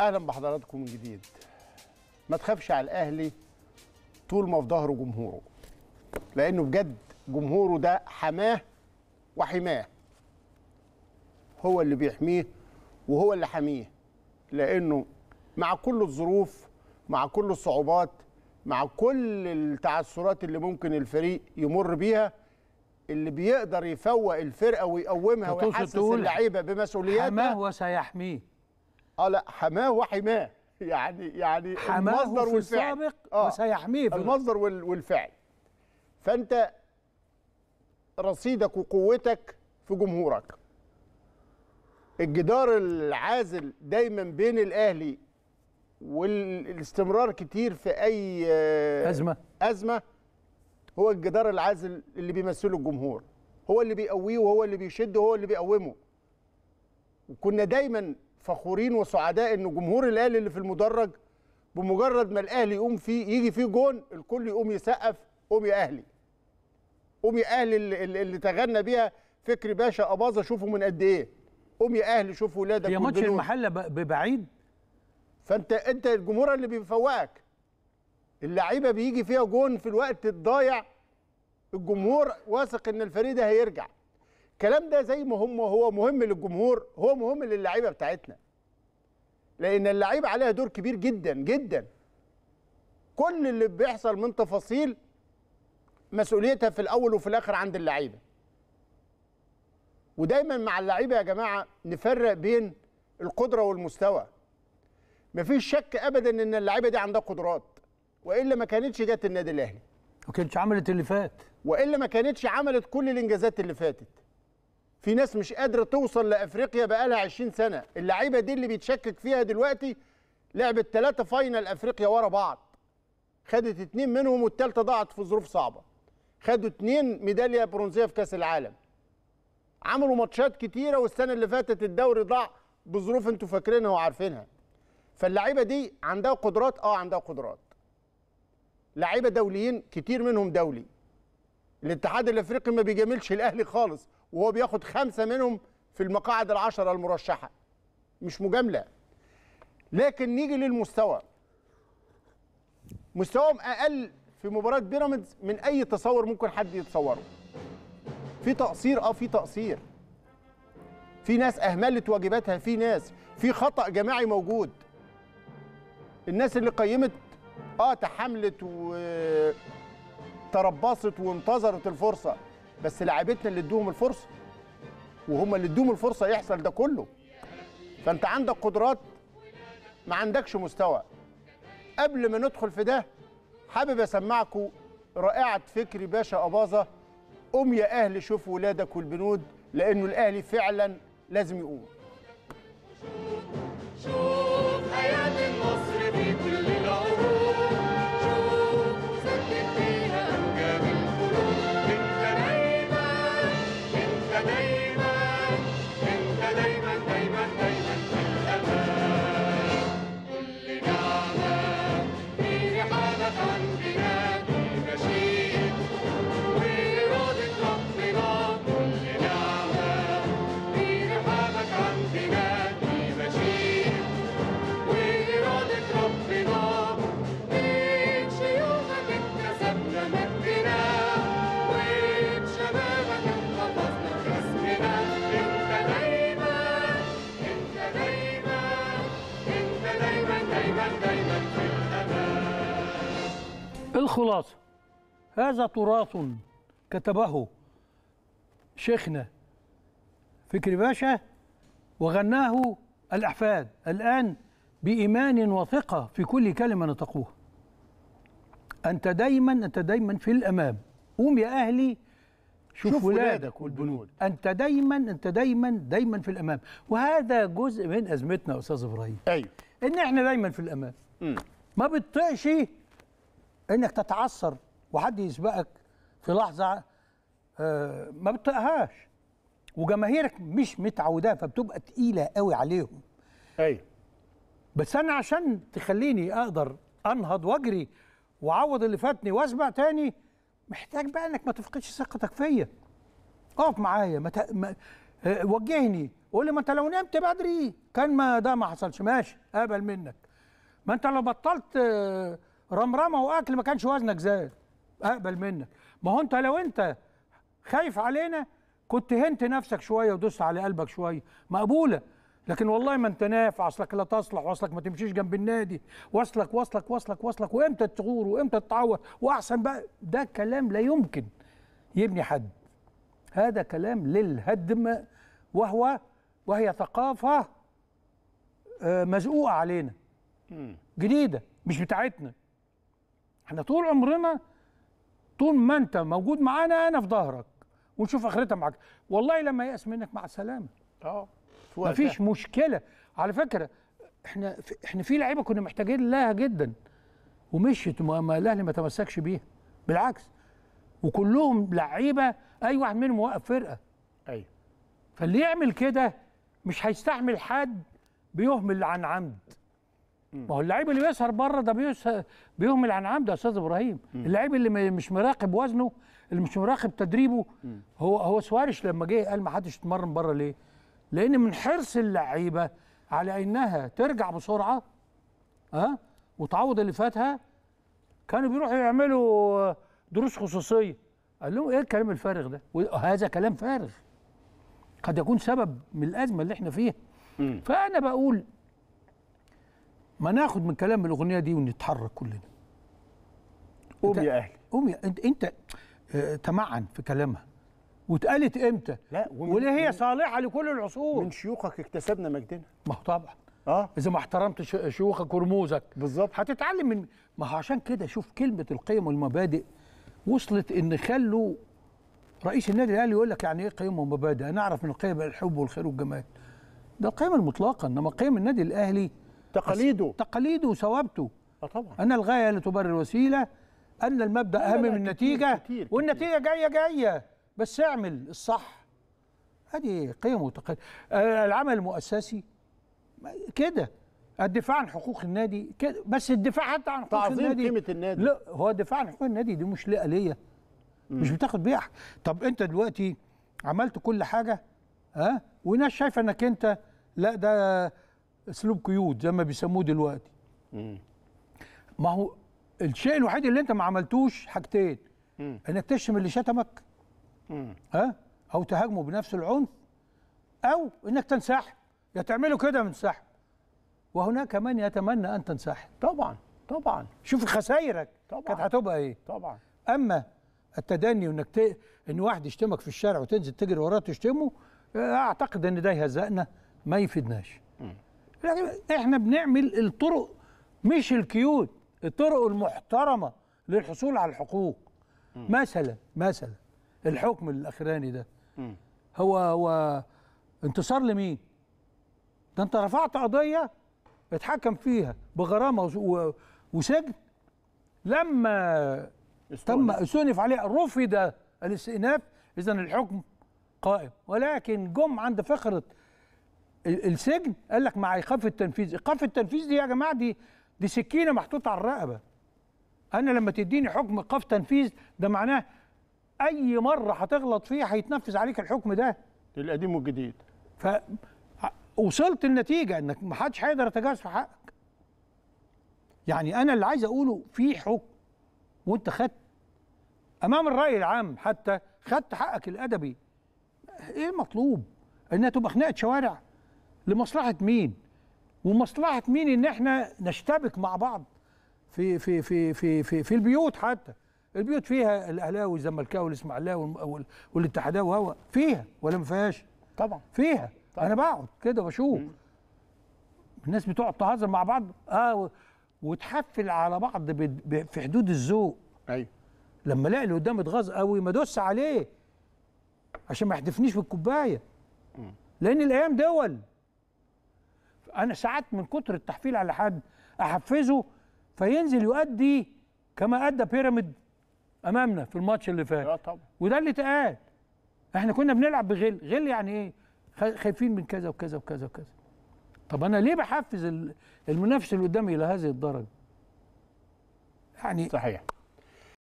اهلا بحضراتكم من جديد ما تخافش على الاهلي طول ما في ظهره جمهوره لانه بجد جمهوره ده حماه وحماه هو اللي بيحميه وهو اللي حاميه لانه مع كل الظروف مع كل الصعوبات مع كل التعثرات اللي ممكن الفريق يمر بيها اللي بيقدر يفوق الفرقه ويقومها ويحسس اللعيبه بمسؤولياتها حماه وسيحميه اه لا حماه وحماه يعني يعني حماه المصدر والفعل السابق آه وسيحميه في المصدر والفعل فانت رصيدك وقوتك في جمهورك الجدار العازل دايما بين الاهلي والاستمرار كتير في اي آه، ازمه ازمه هو الجدار العازل اللي بيمثله الجمهور هو اللي بيقويه وهو اللي بيشده وهو اللي بيقومه وكنا دايما فخورين وسعداء ان جمهور الاهلي اللي في المدرج بمجرد ما الاهلي يقوم فيه يجي فيه جون الكل يقوم يسقف قوم يا اهلي قوم يا اهلي اللي, اللي تغنى بيها فكري باشا اباظه شوفوا من قد ايه قوم يا اهلي شوفوا ولادك يا ماتش المحله ببعيد فانت انت الجمهور اللي بيفوقك اللعيبه بيجي فيها جون في الوقت الضايع الجمهور واثق ان الفريق ده هيرجع الكلام ده زي ما هم هو مهم للجمهور هو مهم للعيبه بتاعتنا لان اللعيبه عليها دور كبير جدا جدا كل اللي بيحصل من تفاصيل مسؤوليتها في الاول وفي الاخر عند اللعيبه ودايما مع اللعيبه يا جماعه نفرق بين القدره والمستوى مفيش شك ابدا ان اللعيبه دي عندها قدرات والا ما كانتش جت النادي الاهلي ما كانتش عملت اللي فات والا ما كانتش عملت كل الانجازات اللي فاتت في ناس مش قادره توصل لافريقيا بقى لها 20 سنه اللعيبه دي اللي بيتشكك فيها دلوقتي لعبت ثلاثه فاينل افريقيا ورا بعض خدت اتنين منهم والثالثه ضاعت في ظروف صعبه خدوا اتنين ميداليه برونزيه في كاس العالم عملوا ماتشات كتيره والسنه اللي فاتت الدوري ضاع بظروف انتوا فاكرينها وعارفينها فاللعيبه دي عندها قدرات اه عندها قدرات لعيبه دوليين كتير منهم دولي الاتحاد الافريقي ما بيجاملش الاهلي خالص وهو بياخد خمسه منهم في المقاعد العشره المرشحه مش مجامله لكن نيجي للمستوى مستواهم اقل في مباراه بيراميدز من اي تصور ممكن حد يتصوره في تقصير اه في تقصير في ناس اهملت واجباتها في ناس في خطا جماعي موجود الناس اللي قيمت اه تحملت وتربصت وانتظرت الفرصه بس لاعبتنا اللي ادوهم الفرصه وهم اللي ادوهم الفرصه يحصل ده كله فانت عندك قدرات ما عندكش مستوى قبل ما ندخل في ده حابب اسمعكم رائعه فكري باشا اباظه قوم يا اهل شوف ولادك والبنود لانه الاهلي فعلا لازم يقوم شوف شوف الخلاصة هذا تراث كتبه شيخنا فكري باشا وغناه الأحفاد الآن بإيمان وثقة في كل كلمة نطقوها أنت دايما أنت دايما في الأمام قوم يا أهلي شوف, شوف ولادك والبنود أنت دايما أنت دايما دايما في الأمام وهذا جزء من أزمتنا يا أستاذ إبراهيم أيوه إن إحنا دايما في الأمام م. ما بتطيقش انك تتعثر وحد يسبقك في لحظه آه، ما بتطيقهاش وجماهيرك مش متعوداها فبتبقى تقيله قوي عليهم ايوه بس انا عشان تخليني اقدر انهض واجري واعوض اللي فاتني واسبق تاني محتاج بقى انك ما تفقدش ثقتك فيا اقف معايا ما, ت... ما... آه، وجهني قول لي ما انت لو نمت بدري كان ما ده ما حصلش ماشي اقبل منك ما انت لو بطلت أه... رمرمه واكل ما كانش وزنك زاد اقبل منك ما هو انت لو انت خايف علينا كنت هنت نفسك شويه ودوس على قلبك شويه مقبوله لكن والله ما انت نافع اصلك لا تصلح واصلك ما تمشيش جنب النادي واصلك واصلك واصلك واصلك وامتى تغور وامتى تتعور واحسن بقى ده كلام لا يمكن يبني حد هذا كلام للهدم وهو وهي ثقافه آه، مزقوقه علينا جديده مش بتاعتنا احنا طول عمرنا طول ما انت موجود معانا انا في ظهرك ونشوف اخرتها معاك والله لما يأس منك مع السلامه اه مفيش مشكله على فكره احنا في احنا في لعيبه كنا محتاجين لها جدا ومشيت ما الاهلي ما تمسكش بيها بالعكس وكلهم لعيبه اي واحد منهم وقف فرقه ايوه فاللي يعمل كده مش هيستحمل حد بيهمل عن عمد ما هو اللعيب اللي بيسهر بره ده بيهمل عن عمد يا استاذ ابراهيم اللعيب اللي مش مراقب وزنه اللي مش مراقب تدريبه هو هو سوارش لما جه قال ما حدش يتمرن بره ليه؟ لان من حرص اللعيبه على انها ترجع بسرعه ها وتعوض اللي فاتها كانوا بيروحوا يعملوا دروس خصوصيه قال لهم ايه الكلام الفارغ ده؟ وهذا كلام فارغ قد يكون سبب من الازمه اللي احنا فيها فانا بقول ما ناخد من كلام الاغنيه دي ونتحرك كلنا قوم يا اهلي قوم انت انت آه تمعن في كلامها واتقالت امتى لا وليه هي صالحه لكل العصور من شيوخك اكتسبنا مجدنا ما هو طبعا اه اذا ما احترمتش شيوخك ورموزك بالظبط هتتعلم من ما هو عشان كده شوف كلمه القيم والمبادئ وصلت ان خلوا رئيس النادي الاهلي يقول لك يعني ايه قيم ومبادئ انا اعرف من القيم الحب والخير والجمال ده القيم المطلقه انما قيم النادي الاهلي تقاليده تقاليده وثوابته اه طبعا أن الغاية لا تبرر الوسيلة أن المبدأ أهم من النتيجة كتير كتير والنتيجة جاية جاية بس اعمل الصح هذه قيم وتقاليد آه، العمل المؤسسي كده الدفاع عن حقوق النادي كده بس الدفاع حتى عن حقوق تعظيم النادي تعظيم قيمه النادي لا هو الدفاع عن حقوق النادي دي مش ليه مش بتاخد بيها طب انت دلوقتي عملت كل حاجه ها والناس شايفه انك انت لا ده اسلوب قيود زي ما بيسموه دلوقتي ما هو الشيء الوحيد اللي انت ما عملتوش حاجتين انك تشتم اللي شتمك ها او تهاجمه بنفس العنف او انك تنسحب يا تعمله كده من سحب وهناك من يتمنى ان تنسحب طبعا طبعا شوف خسايرك كانت هتبقى ايه طبعا اما التدني وانك ت... ان واحد يشتمك في الشارع وتنزل تجري وراه تشتمه اعتقد ان ده يهزقنا ما يفيدناش يعني احنا بنعمل الطرق مش الكيوت الطرق المحترمه للحصول على الحقوق م. مثلا مثلا الحكم الاخراني ده هو هو انتصار لمين ده انت رفعت قضيه اتحكم فيها بغرامه وسجن لما تم استأنف عليه رفض الاستئناف اذا الحكم قائم ولكن جم عند فقره السجن قال لك مع ايقاف التنفيذ ايقاف التنفيذ دي يا جماعه دي دي سكينه محطوطه على الرقبه انا لما تديني حكم ايقاف تنفيذ ده معناه اي مره هتغلط فيها هيتنفذ عليك الحكم ده القديم والجديد ف وصلت النتيجه انك ما حدش هيقدر يتجاوز في حقك يعني انا اللي عايز اقوله في حكم وانت خدت امام الراي العام حتى خدت حقك الادبي ايه المطلوب انها تبقى خناقه شوارع لمصلحه مين ومصلحه مين ان احنا نشتبك مع بعض في في في في في, في البيوت حتى البيوت فيها الاهلاوي والزملكاوي والاسماعيلاوي والاتحاداوي وهو فيها ولا ما فيهاش طبعا فيها طبعا. انا بقعد كده بشوف الناس بتقعد تهزر مع بعض اه وتحفل على بعض في حدود الذوق ايوه لما الاقي اللي قدامي اتغاظ قوي ما ادوس عليه عشان ما يحدفنيش في الكوبايه لان الايام دول انا ساعات من كتر التحفيل على حد احفزه فينزل يؤدي كما ادى بيراميد امامنا في الماتش اللي فات طبعا. وده اللي اتقال احنا كنا بنلعب بغل غل يعني ايه خايفين من كذا وكذا وكذا وكذا طب انا ليه بحفز المنافس اللي قدامي الى هذه الدرجه يعني صحيح